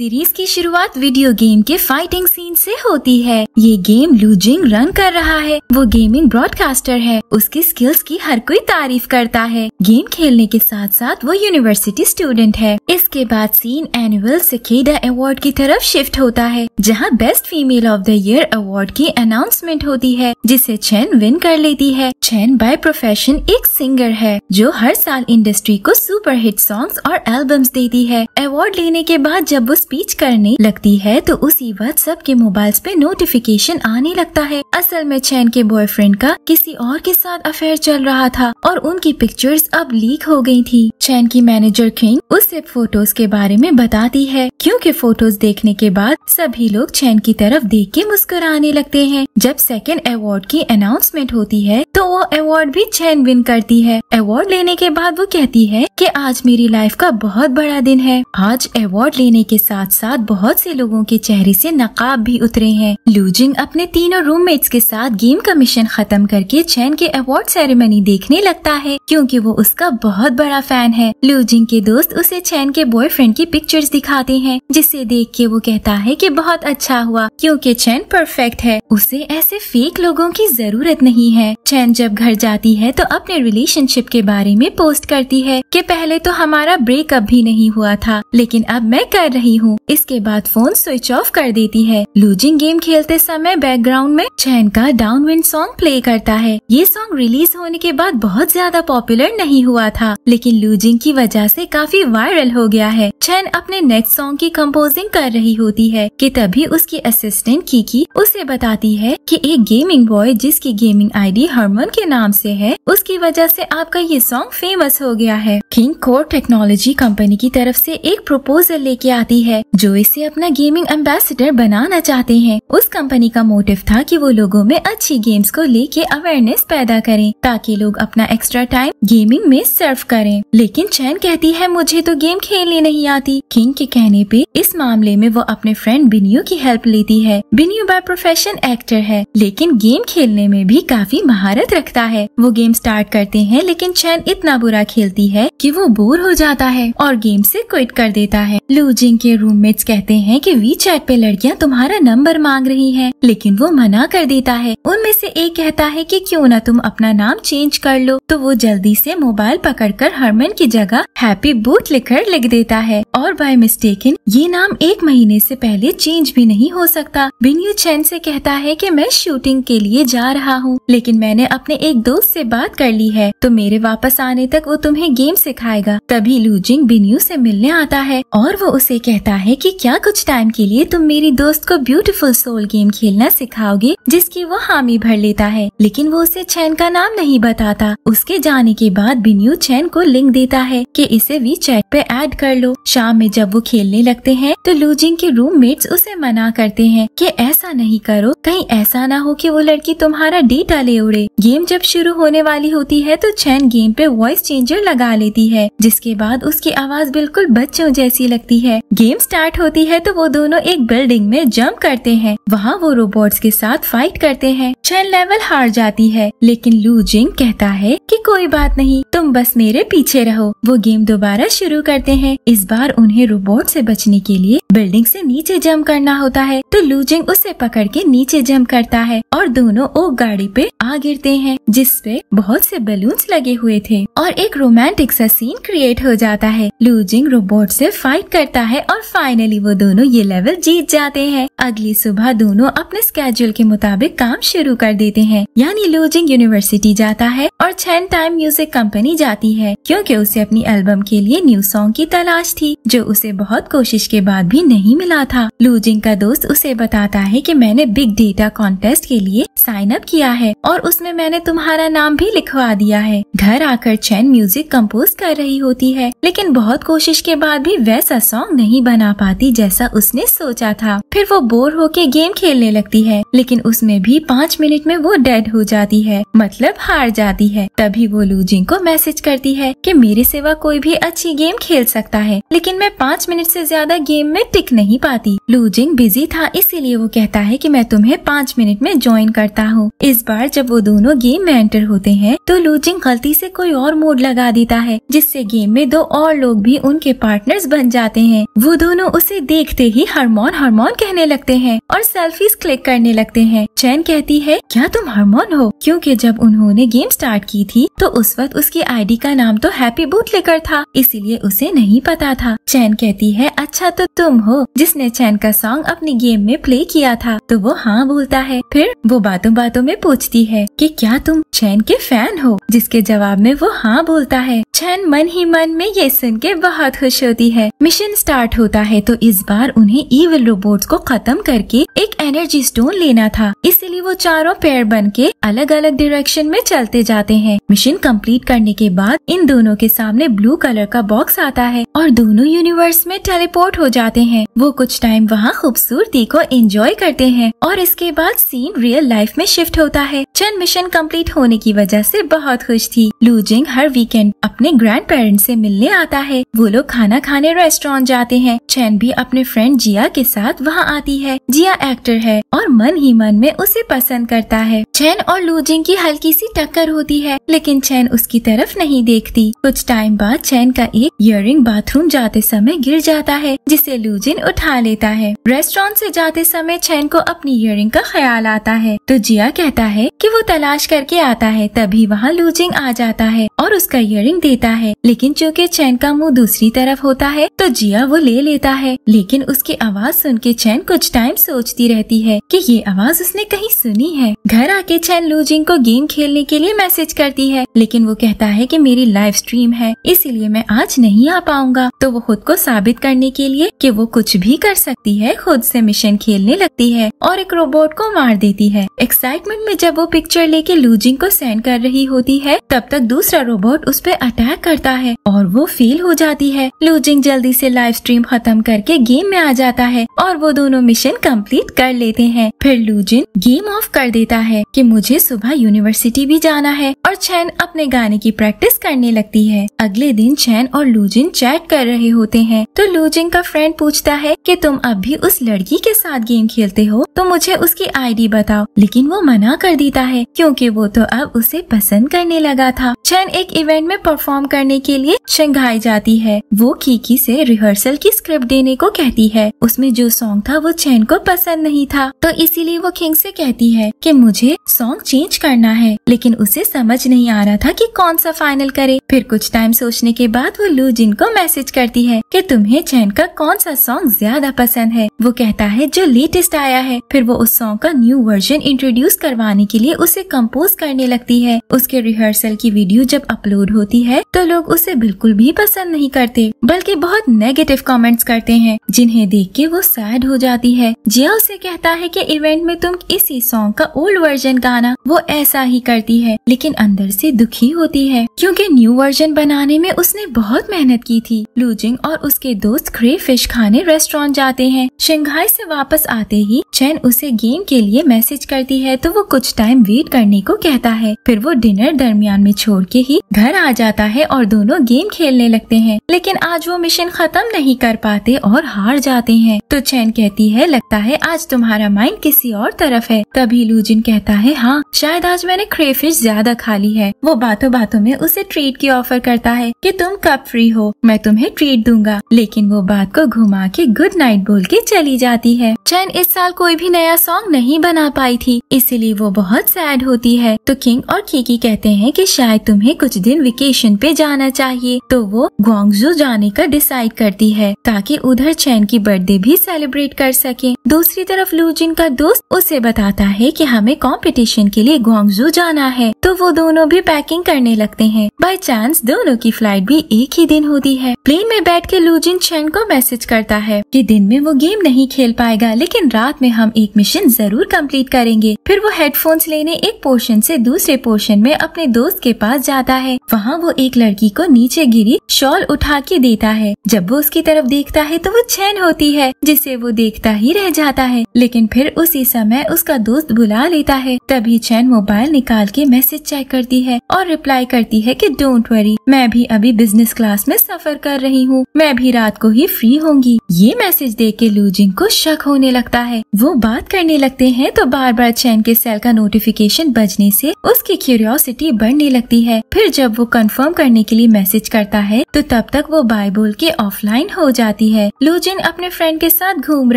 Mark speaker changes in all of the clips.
Speaker 1: Series की शुरुआत video game के फाइटिंग सीन से होती है ये गेम लूजिंग रन कर रहा है वो गेमिंग ब्रॉडकास्टर है उसकी स्किल्स की हर कोई तारीफ करता है गेम खेलने के साथ साथ वो यूनिवर्सिटी स्टूडेंट है इसके बाद सीन एनुअल सिकेडा अवार्ड की तरफ शिफ्ट होता है जहाँ best female of the year award की अनाउंसमेंट होती है जिसे चैन विन कर लेती है चैन बाय प्रोफेशन एक सिंगर है जो हर साल इंडस्ट्री को सुपर हिट सॉन्ग और एल्बम्स देती है अवार्ड लेने के बाद जब उस स्पीच करने लगती है तो उसी वक्त सबके मोबाइल पे नोटिफिकेशन आने लगता है असल में चैन के बॉयफ्रेंड का किसी और के साथ अफेयर चल रहा था और उनकी पिक्चर्स अब लीक हो गई थी चैन की मैनेजर किंग उससे फोटोज के बारे में बताती है क्योंकि फोटोज देखने के बाद सभी लोग चैन की तरफ देख के मुस्कुराने लगते हैं जब सेकंड अवार्ड की अनाउंसमेंट होती है तो वो अवार्ड भी चैन विन करती है अवार्ड लेने के बाद वो कहती है कि आज मेरी लाइफ का बहुत बड़ा दिन है आज अवार्ड लेने के साथ साथ बहुत से लोगों के चेहरे से नकाब भी उतरे हैं लूजिंग अपने तीनों रूम के साथ गेम का मिशन खत्म करके चैन के अवार्ड सेरेमनी देखने लगता है क्यूँकी वो उसका बहुत बड़ा फैन है लूजिंग के दोस्त उसे चैन के बॉयफ्रेंड की पिक्चर्स दिखाते हैं हैं जिसे देख के वो कहता है कि बहुत अच्छा हुआ क्योंकि चैन परफेक्ट है उसे ऐसे फेक लोगों की जरूरत नहीं है चैन जब घर जाती है तो अपने रिलेशनशिप के बारे में पोस्ट करती है कि पहले तो हमारा ब्रेकअप भी नहीं हुआ था लेकिन अब मैं कर रही हूँ इसके बाद फोन स्विच ऑफ कर देती है लूजिंग गेम खेलते समय बैकग्राउंड में चैन का डाउन विंड सॉन्ग प्ले करता है ये सॉन्ग रिलीज होने के बाद बहुत ज्यादा पॉपुलर नहीं हुआ था लेकिन लूजिंग की वजह से काफी वायरल हो गया है चैन अपने नेक्स्ट सॉन्ग की कम्पोजिंग कर रही होती है की तभी उसकी असिस्टेंट की उसे बताती बताती है कि एक गेमिंग बॉय जिसकी गेमिंग आईडी हरमन के नाम से है उसकी वजह से आपका ये सॉन्ग फेमस हो गया है किंग कोर टेक्नोलॉजी कंपनी की तरफ से एक प्रपोजल लेके आती है जो इसे अपना गेमिंग एम्बेसडर बनाना चाहते हैं उस कंपनी का मोटिव था कि वो लोगों में अच्छी गेम्स को लेके अवेयरनेस पैदा करें ताकि लोग अपना एक्स्ट्रा टाइम गेमिंग में सर्व करें लेकिन चैन कहती है मुझे तो गेम खेलनी नहीं आती किंग के कहने पे इस मामले में वो अपने फ्रेंड बिनियो की हेल्प लेती है बिनियो बाय प्रोफेशन एक्टर है लेकिन गेम खेलने में भी काफी महारत रखता है वो गेम स्टार्ट करते हैं लेकिन चैन इतना बुरा खेलती है कि वो बोर हो जाता है और गेम से क्विट कर देता है लूजिंग के रूममेट्स कहते हैं कि वी चैट पे लड़कियां तुम्हारा नंबर मांग रही हैं लेकिन वो मना कर देता है उनमें से एक कहता है कि क्यों ना तुम अपना नाम चेंज कर लो तो वो जल्दी से मोबाइल पकड़कर हरमन की जगह हैप्पी बूट लिखकर लिख देता है और बाय मिस्टेक ये नाम एक महीने से पहले चेंज भी नहीं हो सकता बिन्यू चैन से कहता है कि मैं शूटिंग के लिए जा रहा हूँ लेकिन मैंने अपने एक दोस्त से बात कर ली है तो मेरे वापस आने तक वो तुम्हें गेम सिखाएगा तभी लूजिंग बिन्यू से मिलने आता है और वो उसे कहता है कि क्या कुछ टाइम के लिए तुम मेरी दोस्त को ब्यूटीफुल सोल गेम खेलना सिखाओगे जिसकी वो हामी भर लेता है लेकिन वो उसे चैन का नाम नहीं बताता उसके जाने के बाद बिन्यू चैन को लिंक देता है की इसे वी चैट पे एड कर लो शाम में जब वो खेलने लगते है तो लूजिंग के रूम उसे मना करते हैं की ऐसा नहीं करो कहीं ऐसा ना हो कि वो लड़की तुम्हारा डेटा ले उड़े गेम जब शुरू होने वाली होती है तो चैन गेम पे वॉइस चेंजर लगा लेती है जिसके बाद उसकी आवाज बिल्कुल बच्चों जैसी लगती है गेम स्टार्ट होती है तो वो दोनों एक बिल्डिंग में जंप करते हैं वहाँ वो रोबोट्स के साथ फाइट करते हैं चैन लेवल हार जाती है लेकिन लू जिंग कहता है कि कोई बात नहीं तुम बस मेरे पीछे रहो वो गेम दोबारा शुरू करते हैं इस बार उन्हें रोबोट से बचने के लिए बिल्डिंग से नीचे जंप करना होता है तो लू जिंग उसे पकड़ के नीचे जम करता है और दोनों ओक गाड़ी पे आ गिरते हैं जिसपे बहुत से बैलून्स लगे हुए थे और एक रोमांटिक सा सीन क्रिएट हो जाता है लूजिंग रोबोट से फाइट करता है और फाइनली वो दोनों ये लेवल जीत जाते हैं अगली सुबह दोनों अपने स्केड्यूल के मुताबिक काम शुरू कर देते हैं यानी लूजिंग यूनिवर्सिटी जाता है और छेन टाइम म्यूजिक कंपनी जाती है क्योंकि उसे अपनी एल्बम के लिए न्यू सॉन्ग की तलाश थी जो उसे बहुत कोशिश के बाद भी नहीं मिला था लूजिंग का दोस्त उसे बताता है की मैंने बिग डेटा कॉन्टेस्ट के लिए साइन अप किया है और उसमें मैंने तुम्हारा नाम भी लिखवा दिया है घर आकर चैन म्यूजिक कंपोज कर रही होती है लेकिन बहुत कोशिश के बाद भी वैसा सॉन्ग नहीं बना पाती जैसा उसने सोचा था फिर वो बोर होके गेम खेलने लगती है लेकिन उसमें भी पाँच मिनट में वो डेड हो जाती है मतलब हार जाती है तभी वो लूजिंग को मैसेज करती है की मेरे सिवा कोई भी अच्छी गेम खेल सकता है लेकिन मैं पाँच मिनट ऐसी ज्यादा गेम में टिक नहीं पाती लूजिंग बिजी था इसीलिए वो कहता है की मैं तुम्हें उन्हें पाँच मिनट में ज्वाइन करता हूँ इस बार जब वो दोनों गेम में एंटर होते हैं तो लूचिंग गलती से कोई और मोड लगा देता है जिससे गेम में दो और लोग भी उनके पार्टनर्स बन जाते हैं वो दोनों उसे देखते ही हरमोन हरमोन कहने लगते हैं और सेल्फीज क्लिक करने लगते हैं चैन कहती है क्या तुम हरमोन हो क्योंकि जब उन्होंने गेम स्टार्ट की थी तो उस वक्त उसकी आईडी का नाम तो हैप्पी बूट लेकर था इसीलिए उसे नहीं पता था चैन कहती है अच्छा तो तुम हो जिसने चैन का सॉन्ग अपनी गेम में प्ले किया था तो वो हाँ हाँ बोलता है फिर वो बातों बातों में पूछती है कि क्या तुम चैन के फैन हो जिसके जवाब में वो हाँ बोलता है चैन मन ही मन में ये सुन के बहुत खुश होती है मिशन स्टार्ट होता है तो इस बार उन्हें ईवल रोबोट्स को खत्म करके एक एनर्जी स्टोन लेना था इसलिए वो चारों पेड़ बन के अलग अलग डायरेक्शन में चलते जाते हैं मिशन कंप्लीट करने के बाद इन दोनों के सामने ब्लू कलर का बॉक्स आता है और दोनों यूनिवर्स में टेलीपोर्ट हो जाते हैं वो कुछ टाइम वहाँ खूबसूरती को एंजॉय करते हैं और इस इसके बाद सीन रियल लाइफ में शिफ्ट होता है चन मिशन कंप्लीट होने की वजह से बहुत खुश थी लूजिंग हर वीकेंड अपने ग्रैंड पेरेंट्स से मिलने आता है वो लोग खाना खाने रेस्टोरेंट जाते हैं चैन भी अपने फ्रेंड जिया के साथ वहाँ आती है जिया एक्टर है और मन ही मन में उसे पसंद करता है चैन और लूजिंग की हल्की सी टक्कर होती है लेकिन चैन उसकी तरफ नहीं देखती कुछ टाइम बाद चैन का एक इयर बाथरूम जाते समय गिर जाता है जिसे लूजिन उठा लेता है रेस्टोरेंट से जाते समय चैन को अपनी इयर डेयरिंग का ख्याल आता है तो जिया कहता है कि वो तलाश करके आता है तभी वहाँ लूजिंग आ जाता है और उसका इयरिंग देता है लेकिन चूँकि चैन का मुँह दूसरी तरफ होता है तो जिया वो ले लेता है लेकिन उसकी आवाज़ सुन के चैन कुछ टाइम सोचती रहती है की ये आवाज़ उसने कहीं सुनी है घर आके चैन लूजिंग को गेम खेलने के लिए मैसेज करती है लेकिन वो कहता है की मेरी लाइव स्ट्रीम है इसीलिए मैं आज नहीं आ पाऊंगा तो वो खुद को साबित करने के लिए कि वो कुछ भी कर सकती है खुद से मिशन खेलने लगती है और एक रोबोट रोबोट को मार देती है एक्साइटमेंट में जब वो पिक्चर लेके लूजिंग को सेंड कर रही होती है तब तक दूसरा रोबोट उस पर अटैक करता है और वो फेल हो जाती है लूजिंग जल्दी से लाइव स्ट्रीम खत्म करके गेम में आ जाता है और वो दोनों मिशन कंप्लीट कर लेते हैं फिर लूजिन गेम ऑफ कर देता है कि मुझे सुबह यूनिवर्सिटी भी जाना है और चैन अपने गाने की प्रैक्टिस करने लगती है अगले दिन चैन और लूजिन चैट कर रहे होते हैं तो लूजिन का फ्रेंड पूछता है कि तुम अब भी उस लड़की के साथ गेम खेलते हो तो मुझे उसकी आईडी बताओ लेकिन वो मना कर देता है क्योंकि वो तो अब उसे पसंद करने लगा था चैन एक इवेंट में परफॉर्म करने के लिए शंघाई जाती है वो कीकी से रिहर्सल की स्क्रिप्ट देने को कहती है उसमें जो सॉन्ग था वो चैन को पसंद नहीं था तो इसीलिए वो किंग से कहती है कि मुझे सॉन्ग चेंज करना है लेकिन उसे समझ नहीं आ रहा था कि कौन सा फाइनल करे फिर कुछ टाइम सोचने के बाद वो लू जिन को मैसेज करती है कि तुम्हें चैन का कौन सा सॉन्ग ज्यादा पसंद है वो कहता है जो लेटेस्ट आया है फिर वो उस उस सॉन्ग का न्यू वर्जन इंट्रोड्यूस करवाने के लिए उसे कंपोज करने लगती है उसके रिहर्सल की वीडियो जब अपलोड होती है तो लोग उसे बिल्कुल भी पसंद नहीं करते बल्कि बहुत नेगेटिव कमेंट्स करते हैं जिन्हें देख के वो सैड हो जाती है जिया उसे कहता है की इवेंट में तुम इसी सॉन्ग का ओल्ड वर्जन गाना वो ऐसा ही करती है लेकिन अंदर ऐसी दुखी होती है क्यूँकी न्यू वर्जन बनाने में उसने बहुत मेहनत की थी लूजिंग और उसके दोस्त ग्रे फिश खाने रेस्टोरेंट जाते हैं शंघाई से वापस आते ही चैन उसे गेम के लिए मैसेज करती है तो वो कुछ टाइम वेट करने को कहता है फिर वो डिनर दरमियान में छोड़ के ही घर आ जाता है और दोनों गेम खेलने लगते हैं लेकिन आज वो मिशन खत्म नहीं कर पाते और हार जाते हैं तो चैन कहती है लगता है आज तुम्हारा माइंड किसी और तरफ है तभी लूजिन कहता है हाँ शायद आज मैंने क्रेफिश ज्यादा खा ली है वो बातों बातों में उसे ट्रीट की ऑफर करता है कि तुम कब फ्री हो मैं तुम्हें ट्रीट दूंगा लेकिन वो बात को घुमा के गुड नाइट बोल के चली जाती है चैन इस साल कोई भी नया सॉन्ग नहीं बना पाई थी इसीलिए वो बहुत सैड होती है तो किंग और कीकी कहते हैं कि शायद तुम्हें कुछ दिन वेकेशन पे जाना चाहिए तो वो ग्वांगजू जाने का डिसाइड करती है ताकि उधर चैन की बर्थडे भी सेलिब्रेट कर सके दूसरी तरफ लूजिन का दोस्त उसे बताता है की हमें कॉम्पिटिशन के लिए ग्वांगजू जाना है तो वो दोनों भी पैकिंग करने लगते है बाई चांस दोनों की फ्लाइट भी एक ही दिन होती है प्लेन में बैठ के लूजिन चैन को मैसेज करता है की दिन में वो गेम नहीं खेल पाएगा लेकिन रात में हम एक मिशन मिशन जरूर कंप्लीट करेंगे फिर वो हेडफोन्स लेने एक पोर्शन से दूसरे पोर्शन में अपने दोस्त के पास जाता है वहाँ वो एक लड़की को नीचे गिरी शॉल उठा के देता है जब वो उसकी तरफ देखता है तो वो चैन होती है जिसे वो देखता ही रह जाता है लेकिन फिर उसी समय उसका दोस्त बुला लेता है तभी चैन मोबाइल निकाल के मैसेज चेक करती है और रिप्लाई करती है की डोंट वरी मैं भी अभी बिजनेस क्लास में सफर कर रही हूँ मैं भी रात को ही फ्री होंगी ये मैसेज देख के लूजिंग को शक होने लगता है वो बात कर करने लगते हैं तो बार बार चैन के सेल का नोटिफिकेशन बजने से उसकी क्यूरियोसिटी बढ़ने लगती है फिर जब वो कंफर्म करने के लिए मैसेज करता है तो तब तक वो बोल के ऑफलाइन हो जाती है लूजिन अपने फ्रेंड के साथ घूम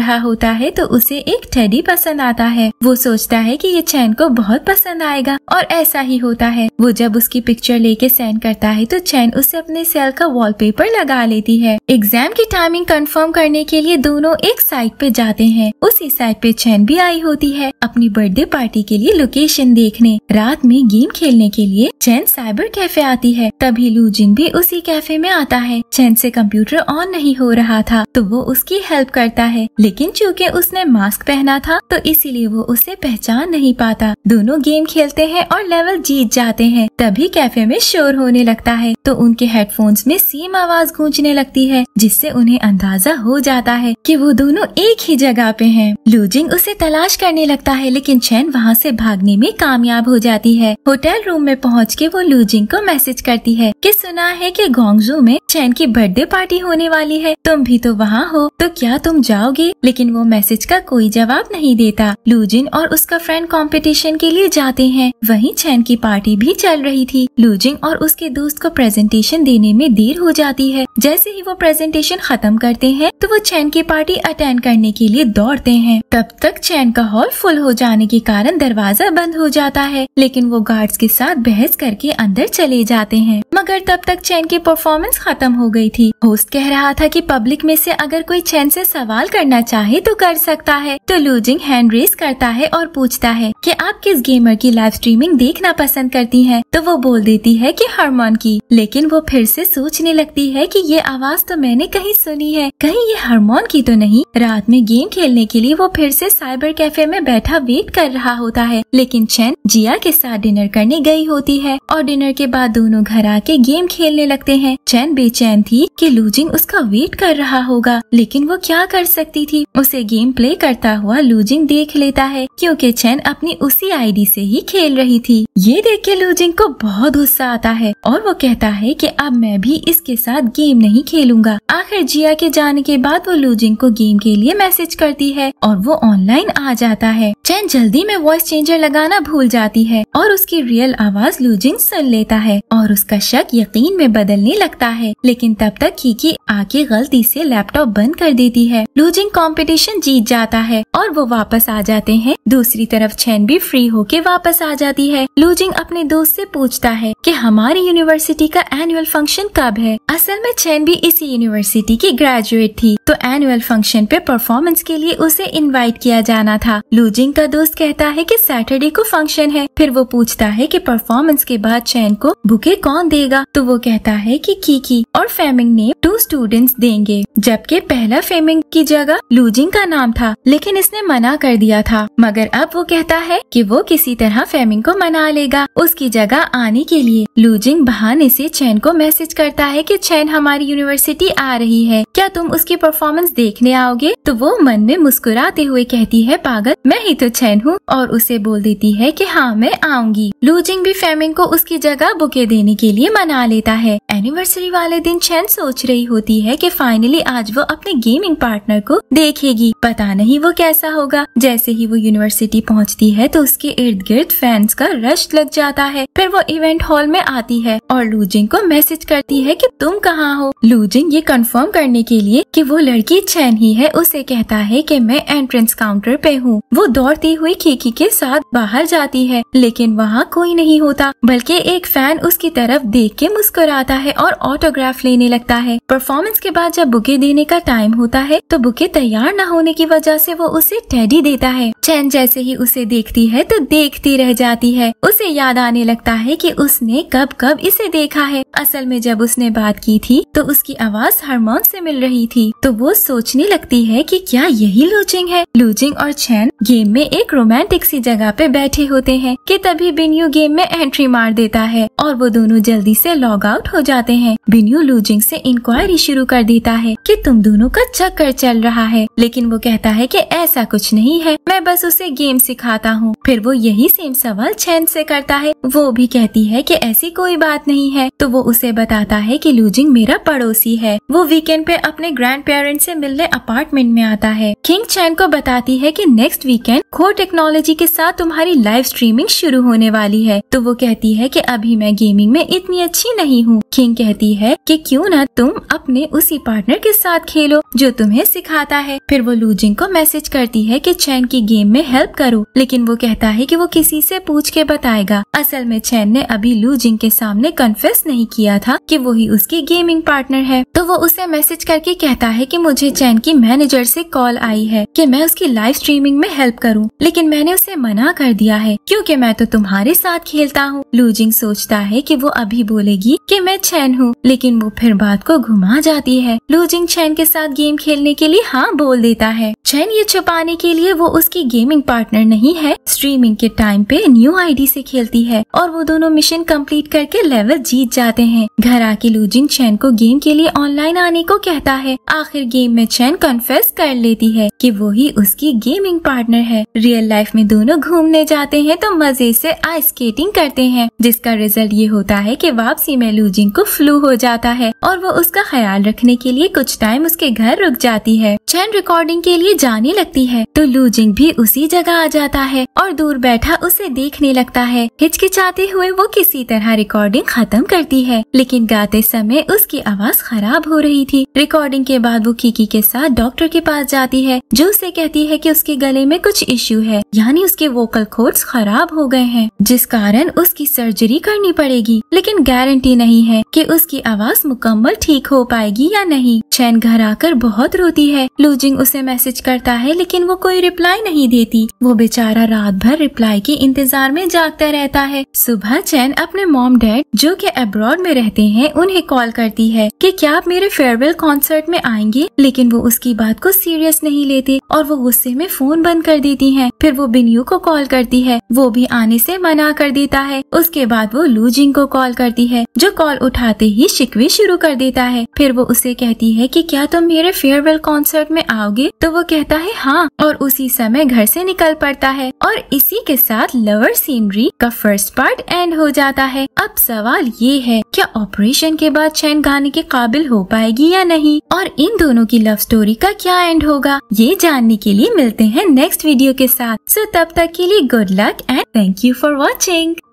Speaker 1: रहा होता है तो उसे एक टेडी पसंद आता है वो सोचता है की ये चैन को बहुत पसंद आएगा और ऐसा ही होता है वो जब उसकी पिक्चर लेके सेंड करता है तो चैन उसे अपने सेल का वॉल लगा लेती है एग्जाम की टाइमिंग कन्फर्म करने के लिए दोनों एक साइड पे जाते हैं उसी साइड पे चैन भी आई होती है अपनी बर्थडे पार्टी के लिए लोकेशन देखने रात में गेम खेलने के लिए चैन साइबर कैफे आती है तभी लूजिन भी उसी कैफे में आता है चैन से कंप्यूटर ऑन नहीं हो रहा था तो वो उसकी हेल्प करता है लेकिन चूँकि उसने मास्क पहना था तो इसीलिए वो उसे पहचान नहीं पाता दोनों गेम खेलते हैं और लेवल जीत जाते हैं तभी कैफे में शोर होने लगता है तो उनके हेडफोन्स में सेम आवाज गूंजने लगती है जिससे उन्हें अंदाजा हो जाता है कि वो दोनों एक ही जगह पे हैं। लूजिंग उसे तलाश करने लगता है लेकिन चैन वहाँ से भागने में कामयाब हो जाती है होटल रूम में पहुँच के वो लूजिंग को मैसेज करती है कि सुना है कि गोंगजू में चैन की बर्थडे पार्टी होने वाली है तुम भी तो वहाँ हो तो क्या तुम जाओगे लेकिन वो मैसेज का कोई जवाब नहीं देता लूजिन और उसका फ्रेंड कॉम्पिटिशन के लिए जाते हैं वही चैन की पार्टी भी चल रही थी लूजिंग और उसके दोस्त को प्रेजेंटेशन देने में देर हो जाती है जैसे ही वो प्रेजेंटेशन खत्म करते हैं तो वो चैन की पार्टी अटेंड करने के लिए दौड़ते हैं तब तक चैन का हॉल फुल हो जाने के कारण दरवाजा बंद हो जाता है लेकिन वो गार्ड्स के साथ बहस करके अंदर चले जाते हैं मगर तब तक चैन की परफॉर्मेंस खत्म हो गई थी होस्ट कह रहा था कि पब्लिक में से अगर कोई चैन से सवाल करना चाहे तो कर सकता है तो लूजिंग हैंड रेस करता है और पूछता है कि आप किस गेमर की लाइव स्ट्रीमिंग देखना पसंद करती हैं तो वो बोल देती है कि हारमोन की लेकिन वो फिर से सोचने लगती है कि ये आवाज तो मैंने कहीं सुनी है कहीं ये हारमोन की तो नहीं रात में गेम खेलने के लिए वो फिर से साइबर कैफे में बैठा वेट कर रहा होता है लेकिन चैन जिया के साथ डिनर करने गई होती है और डिनर के बाद दोनों घर आ के गेम खेलने लगते हैं चैन बेचैन थी कि लूजिंग उसका वेट कर रहा होगा लेकिन वो क्या कर सकती थी उसे गेम प्ले करता हुआ लूजिंग देख लेता है क्योंकि चैन अपनी उसी आईडी से ही खेल रही थी ये देख के लूजिंग को बहुत गुस्सा आता है और वो कहता है की अब मैं भी इसके साथ गेम नहीं खेलूंगा आखिर जिया के जाने के बाद वो लूजिंग को गेम के लिए मैसेज करती है और वो ऑनलाइन आ जाता है चैन जल्दी में वॉइस चेंजर लगाना भूल जाती है और उसकी रियल आवाज लूजिंग सुन लेता है और उसका शक यकीन में बदलने लगता है लेकिन तब तक की आके गलती से लैपटॉप बंद कर देती है लूजिंग कंपटीशन जीत जाता है और वो वापस आ जाते हैं दूसरी तरफ छैन भी फ्री होके वापस आ जाती है लूजिंग अपने दोस्त से पूछता है कि हमारी यूनिवर्सिटी का एनुअल फंक्शन कब है असल में छेन भी इसी यूनिवर्सिटी की ग्रेजुएट थी तो एनुअल फंक्शन पे परफॉर्मेंस के लिए उसे इनवाइट किया जाना था लूजिंग का दोस्त कहता है कि सैटरडे को फंक्शन है फिर वो पूछता है कि परफॉर्मेंस के बाद चैन को बुके कौन दे देगा तो वो कहता है कि कीकी और फेमिंग ने टू स्टूडेंट्स देंगे जबकि पहला फेमिंग की जगह लूजिंग का नाम था लेकिन इसने मना कर दिया था मगर अब वो कहता है कि वो किसी तरह फेमिंग को मना लेगा उसकी जगह आने के लिए लूजिंग बहाने से चैन को मैसेज करता है कि चैन हमारी यूनिवर्सिटी आ रही है क्या तुम उसकी परफॉर्मेंस देखने आओगे तो वो मन में मुस्कुराते हुए कहती है पागल मैं ही तो चैन हूँ और उसे बोल देती है कि हाँ मैं आऊंगी लूजिंग भी फेमिंग को उसकी जगह बुके देने के लिए मना लेता है एनिवर्सरी वाले दिन चैन सोच रही होती है कि फाइनली आज वो अपने गेमिंग पार्टनर को देखेगी पता नहीं वो कैसा होगा जैसे ही वो यूनिवर्सिटी पहुंचती है तो उसके इर्द गिर्द फैंस का रश लग जाता है फिर वो इवेंट हॉल में आती है और लूजिंग को मैसेज करती है कि तुम कहाँ हो लूजिंग ये कन्फर्म करने के लिए कि वो लड़की चैन ही है उसे कहता है कि मैं एंट्रेंस काउंटर पे हूँ वो दौड़ती हुई खिकी के साथ बाहर जाती है लेकिन वहाँ कोई नहीं होता बल्कि एक फैन उसकी तरफ देख देख के मुस्कुराता है और ऑटोग्राफ लेने लगता है परफॉर्मेंस के बाद जब बुके देने का टाइम होता है तो बुके तैयार न होने की वजह से वो उसे टेडी देता है चैन जैसे ही उसे देखती है तो देखती रह जाती है उसे याद आने लगता है कि उसने कब कब इसे देखा है असल में जब उसने बात की थी तो उसकी आवाज हारमोन से मिल रही थी तो वो सोचने लगती है कि क्या यही लूजिंग है लूचिंग और चैन गेम में एक रोमांटिक सी जगह पे बैठे होते हैं कि तभी बिन्यू गेम में एंट्री मार देता है और वो दोनों जल्दी जल्दी से लॉग आउट हो जाते हैं बिन्यू लूजिंग से इंक्वायरी शुरू कर देता है कि तुम दोनों का चक्कर चल रहा है लेकिन वो कहता है कि ऐसा कुछ नहीं है मैं बस उसे गेम सिखाता हूँ फिर वो यही सेम सवाल चैन से करता है वो भी कहती है कि ऐसी कोई बात नहीं है तो वो उसे बताता है कि लूजिंग मेरा पड़ोसी है वो वीकेंड पे अपने ग्रैंड पेरेंट से मिलने अपार्टमेंट में आता है किंग चैन को बताती है कि नेक्स्ट वीकेंड खो टेक्नोलॉजी के साथ तुम्हारी लाइव स्ट्रीमिंग शुरू होने वाली है तो वो कहती है कि अभी मैं गेमिंग में इतनी इतनी अच्छी नहीं हूँ किंग कहती है कि क्यों ना तुम अपने उसी पार्टनर के साथ खेलो जो तुम्हें सिखाता है फिर वो लूजिंग को मैसेज करती है कि चैन की गेम में हेल्प करो लेकिन वो कहता है कि वो किसी से पूछ के बताएगा असल में चैन ने अभी लूजिंग के सामने कन्फेस नहीं किया था कि वो ही उसकी गेमिंग पार्टनर है तो वो उसे मैसेज करके कहता है कि मुझे चैन की मैनेजर से कॉल आई है कि मैं उसकी लाइव स्ट्रीमिंग में हेल्प करूं लेकिन मैंने उसे मना कर दिया है क्योंकि मैं तो तुम्हारे साथ खेलता हूँ लूजिंग सोचता है कि वो अभी ही बोलेगी कि मैं चैन हूँ लेकिन वो फिर बात को घुमा जाती है लूजिंग चैन के साथ गेम खेलने के लिए हाँ बोल देता है चैन ये छुपाने के लिए वो उसकी गेमिंग पार्टनर नहीं है स्ट्रीमिंग के टाइम पे न्यू आईडी से खेलती है और वो दोनों मिशन कंप्लीट करके लेवल जीत जाते हैं घर आके लूजिंग चैन को गेम के लिए ऑनलाइन आने को कहता है आखिर गेम में चैन कन्फेस कर लेती है कि वो ही उसकी गेमिंग पार्टनर है रियल लाइफ में दोनों घूमने जाते हैं तो मजे से आइस स्केटिंग करते हैं जिसका रिजल्ट ये होता है कि वापसी में लूजिंग को फ्लू हो जाता है और वो उसका ख्याल रखने के लिए कुछ टाइम उसके घर रुक जाती है चैन रिकॉर्डिंग के लिए जाने लगती है तो लूजिंग भी उसी जगह आ जाता है और दूर बैठा उसे देखने लगता है हिचकिचाते हुए वो किसी तरह रिकॉर्डिंग खत्म करती है लेकिन गाते समय उसकी आवाज खराब हो रही थी रिकॉर्डिंग के बाद वो कीकी के साथ डॉक्टर के पास जाती है जो उसे कहती है कि उसके गले में कुछ इश्यू है यानी उसके वोकल कोड्स खराब हो गए हैं जिस कारण उसकी सर्जरी करनी पड़ेगी लेकिन गारंटी नहीं है कि उसकी आवाज मुकम्मल ठीक हो पाएगी या नहीं चैन घर आकर बहुत रोती है लूजिंग उसे मैसेज करता है लेकिन वो कोई रिप्लाई नहीं देती वो बेचारा रात भर रिप्लाई के इंतजार में जागता रहता है सुबह चैन अपने मॉम डैड जो कि अब्रॉड में रहते हैं उन्हें कॉल करती है कि क्या आप मेरे फेयरवेल कॉन्सर्ट में आएंगे लेकिन वो उसकी बात को सीरियस नहीं लेते और वो गुस्से में फोन बंद कर देती है फिर वो बिन्यू को कॉल करती है वो भी आने से मना कर देता है उसके बाद वो लूजिंग को कॉल कर करती है जो कॉल उठाते ही शिकवे शुरू कर देता है फिर वो उसे कहती है कि क्या तुम मेरे फेयरवेल कॉन्सर्ट में आओगे तो वो कहता है हाँ और उसी समय घर से निकल पड़ता है और इसी के साथ लवर सीनरी का फर्स्ट पार्ट एंड हो जाता है अब सवाल ये है क्या ऑपरेशन के बाद चैन गाने के काबिल हो पाएगी या नहीं और इन दोनों की लव स्टोरी का क्या एंड होगा ये जानने के लिए मिलते हैं नेक्स्ट वीडियो के साथ सो तब तक के लिए good luck and thank you for watching